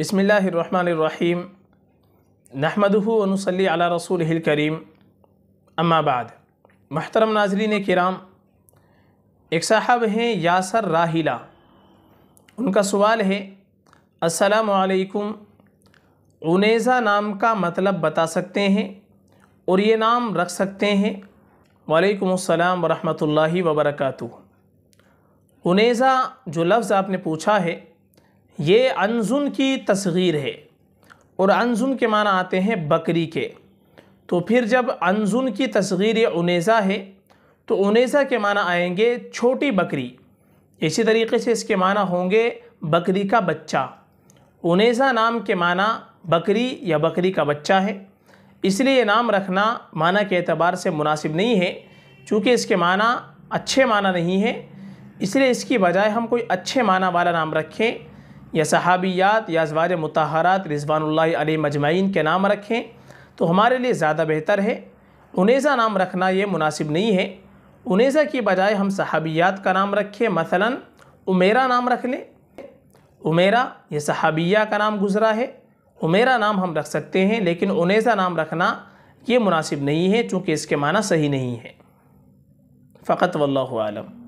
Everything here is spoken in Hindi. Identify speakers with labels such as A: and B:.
A: बसमीम नहमदनसली अला रसूल करीम अम्माबाद महतरम नाजरीन कराम एक साहब हैं यासर राहिला उनका सवाल है असलकुम उनेज़ा नाम का मतलब बता सकते हैं और ये नाम रख सकते हैं वालेकुम वरहमतुल्लाहि वबरकू उनेज़ा जो लफ्ज़ आपने पूछा है ये अनजुन की तस्गीर है और अनजुन के माना आते हैं बकरी के तो फिर जब अनजुन की तस्गीर उनेज़ा है तो उनेज़ा के माना आएंगे छोटी बकरी इसी तरीके से इसके माना होंगे बकरी का बच्चा उनेज़ा नाम के माना बकरी या बकरी का बच्चा है इसलिए नाम रखना माना के अतबार से मुनासिब नहीं है चूँकि इसके माना अच्छे माना नहीं है इसलिए इसकी बजाय हम कोई अच्छे माना वाला नाम रखें या सहाबियात या अजवार मतहरात रिजवानल्ल मजमाइन के नाम रखें तो हमारे लिए ज़्यादा बेहतर है उनेज़ा नाम रखना ये मुनासिब नहीं है उनेज़ा की बजाय हम सहाबियात का नाम रखें मसला उमेरा नाम रख लें उमेरा यह सहाबिया का नाम गुज़रा है उमेरा नाम हम रख सकते हैं लेकिन उनेज़ा नाम रखना ये मुनासिब नहीं है चूँकि इसके माना सही नहीं है फ़कत वल्लम